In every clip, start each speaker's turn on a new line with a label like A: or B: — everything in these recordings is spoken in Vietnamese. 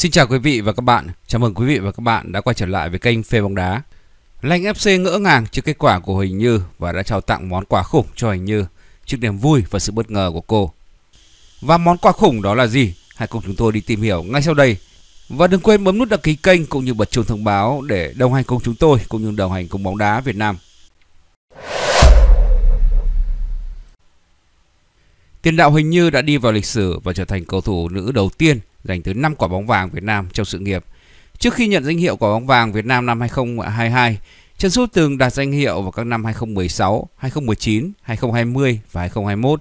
A: Xin chào quý vị và các bạn. Chào mừng quý vị và các bạn đã quay trở lại với kênh Phê bóng đá. Lanh FC ngỡ ngàng trước kết quả của Huỳnh Như và đã trao tặng món quà khủng cho Huỳnh Như trước niềm vui và sự bất ngờ của cô. Và món quà khủng đó là gì? Hãy cùng chúng tôi đi tìm hiểu ngay sau đây. Và đừng quên bấm nút đăng ký kênh cũng như bật chuông thông báo để đồng hành cùng chúng tôi cũng như đồng hành cùng bóng đá Việt Nam. Tiền đạo Huỳnh Như đã đi vào lịch sử và trở thành cầu thủ nữ đầu tiên giành tới 5 quả bóng vàng Việt Nam trong sự nghiệp. Trước khi nhận danh hiệu quả bóng vàng Việt Nam năm 2022, Trần Sút từng đạt danh hiệu vào các năm 2016, 2019, 2020 và 2021.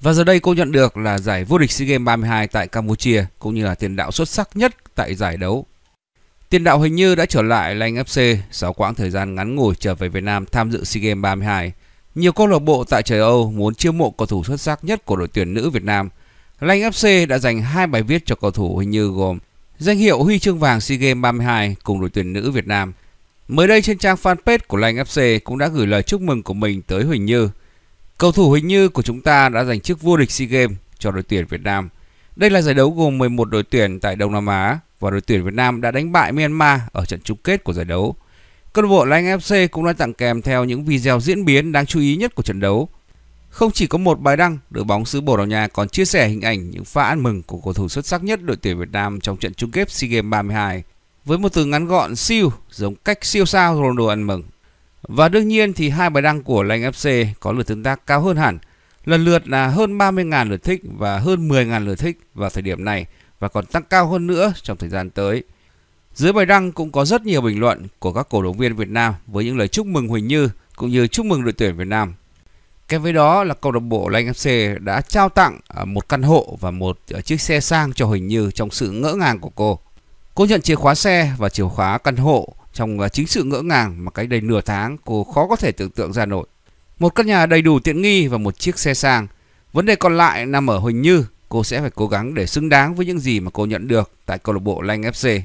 A: Và giờ đây cô nhận được là giải vô địch SEA Games 32 tại Campuchia cũng như là tiền đạo xuất sắc nhất tại giải đấu. Tiền đạo hình như đã trở lại Lanh FC sau quãng thời gian ngắn ngủi trở về Việt Nam tham dự SEA Games 32. Nhiều câu lạc bộ tại trời Âu muốn chiêu mộ cầu thủ xuất sắc nhất của đội tuyển nữ Việt Nam – Lanh FC đã dành hai bài viết cho cầu thủ hình như gồm danh hiệu huy chương vàng SEA Games 32 cùng đội tuyển nữ Việt Nam. Mới đây trên trang fanpage của Lanh FC cũng đã gửi lời chúc mừng của mình tới Huỳnh Như. Cầu thủ Huỳnh Như của chúng ta đã giành chức vô địch SEA Games cho đội tuyển Việt Nam. Đây là giải đấu gồm 11 đội tuyển tại Đông Nam Á và đội tuyển Việt Nam đã đánh bại Myanmar ở trận chung kết của giải đấu. Câu lạc bộ Lanh FC cũng đã tặng kèm theo những video diễn biến đáng chú ý nhất của trận đấu không chỉ có một bài đăng, đội bóng xứ Bồ Đào Nha còn chia sẻ hình ảnh những pha ăn mừng của cầu thủ xuất sắc nhất đội tuyển Việt Nam trong trận chung kết SEA Games 32 với một từ ngắn gọn siêu giống cách siêu sao Ronaldo ăn mừng. Và đương nhiên thì hai bài đăng của Lanh FC có lượt tương tác cao hơn hẳn, lần lượt là hơn 30.000 lượt thích và hơn 10.000 lượt thích vào thời điểm này và còn tăng cao hơn nữa trong thời gian tới. Dưới bài đăng cũng có rất nhiều bình luận của các cổ động viên Việt Nam với những lời chúc mừng Huỳnh Như cũng như chúc mừng đội tuyển Việt Nam Kèm với đó là câu lạc bộ Lanh FC đã trao tặng à, một căn hộ và một à, chiếc xe sang cho Huỳnh Như trong sự ngỡ ngàng của cô. Cô nhận chìa khóa xe và chìa khóa căn hộ trong à, chính sự ngỡ ngàng mà cách đây nửa tháng cô khó có thể tưởng tượng ra nổi. Một căn nhà đầy đủ tiện nghi và một chiếc xe sang. Vấn đề còn lại nằm ở Huỳnh Như, cô sẽ phải cố gắng để xứng đáng với những gì mà cô nhận được tại câu lạc bộ Lanh FC.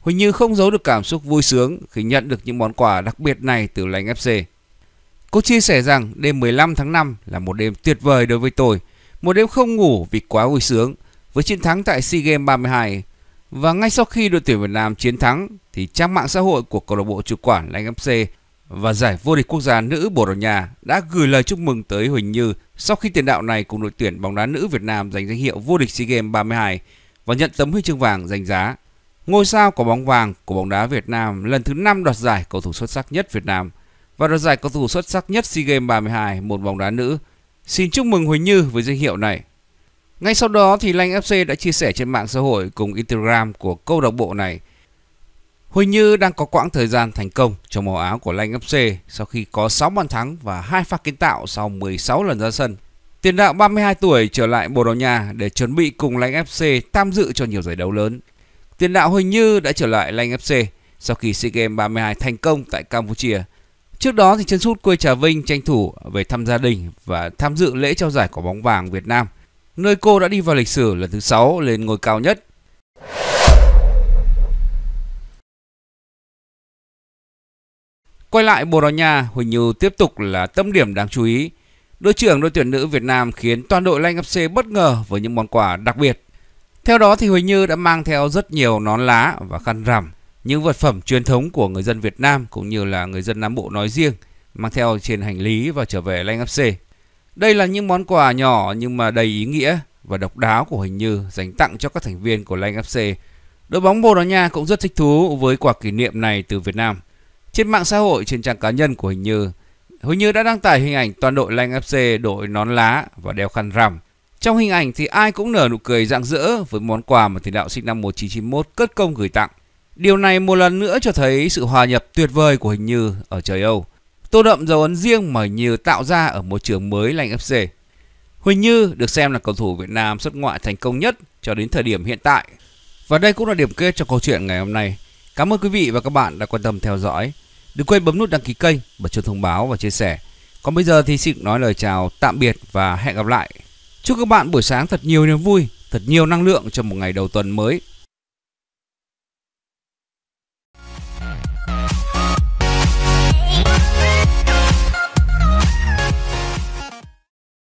A: Huỳnh Như không giấu được cảm xúc vui sướng khi nhận được những món quà đặc biệt này từ Lanh FC. Cô chia sẻ rằng đêm 15 tháng 5 là một đêm tuyệt vời đối với tôi. Một đêm không ngủ vì quá vui sướng với chiến thắng tại SEA Games 32. Và ngay sau khi đội tuyển Việt Nam chiến thắng thì trang mạng xã hội của câu lạc bộ chủ quản Lãnh FC và giải vô địch quốc gia nữ Bồ Đào Nha đã gửi lời chúc mừng tới Huỳnh Như sau khi tiền đạo này cùng đội tuyển bóng đá nữ Việt Nam giành danh hiệu vô địch SEA Games 32 và nhận tấm huy chương vàng danh giá. Ngôi sao của bóng vàng của bóng đá Việt Nam lần thứ 5 đoạt giải cầu thủ xuất sắc nhất Việt Nam – và đoạt giải cầu thủ xuất sắc nhất SEA Games 32 môn bóng đá nữ. Xin chúc mừng Huỳnh Như với danh hiệu này. Ngay sau đó thì Lanh FC đã chia sẻ trên mạng xã hội cùng Instagram của câu lạc bộ này. Huỳnh Như đang có quãng thời gian thành công trong màu áo của Lanh FC sau khi có 6 bàn thắng và hai pha kiến tạo sau 16 lần ra sân. Tiền đạo 32 tuổi trở lại Bồ Đào Nha để chuẩn bị cùng Lanh FC tham dự cho nhiều giải đấu lớn. Tiền đạo Huỳnh Như đã trở lại Lanh FC sau khi SEA Games 32 thành công tại Campuchia Trước đó thì chân sút quê Trà Vinh tranh thủ về thăm gia đình và tham dự lễ trao giải quả bóng vàng Việt Nam, nơi cô đã đi vào lịch sử lần thứ 6 lên ngôi cao nhất. Quay lại Bồ Đào Nha, Huỳnh Như tiếp tục là tâm điểm đáng chú ý. Đội trưởng đội tuyển nữ Việt Nam khiến toàn đội Lanh FC bất ngờ với những món quà đặc biệt. Theo đó thì Huỳnh Như đã mang theo rất nhiều nón lá và khăn rằm những vật phẩm truyền thống của người dân Việt Nam cũng như là người dân Nam Bộ nói riêng mang theo trên hành lý và trở về Lanh C. Đây là những món quà nhỏ nhưng mà đầy ý nghĩa và độc đáo của Huỳnh Như dành tặng cho các thành viên của Lanh C. Đội bóng Bồ Đào Nha cũng rất thích thú với quà kỷ niệm này từ Việt Nam. Trên mạng xã hội, trên trang cá nhân của Huỳnh Như, Huỳnh Như đã đăng tải hình ảnh toàn đội Lanh FC đội nón lá và đeo khăn rằm. Trong hình ảnh thì ai cũng nở nụ cười rạng rỡ với món quà mà tiền đạo sinh năm 1991 cất công gửi tặng. Điều này một lần nữa cho thấy sự hòa nhập tuyệt vời của Hình Như ở trời Âu. Tô đậm dấu ấn riêng mà Hình Như tạo ra ở môi trường mới lành FC. Huỳnh Như được xem là cầu thủ Việt Nam xuất ngoại thành công nhất cho đến thời điểm hiện tại. Và đây cũng là điểm kết cho câu chuyện ngày hôm nay. Cảm ơn quý vị và các bạn đã quan tâm theo dõi. Đừng quên bấm nút đăng ký kênh, bật chuông thông báo và chia sẻ. Còn bây giờ thì xin nói lời chào tạm biệt và hẹn gặp lại. Chúc các bạn buổi sáng thật nhiều niềm vui, thật nhiều năng lượng cho một ngày đầu tuần mới.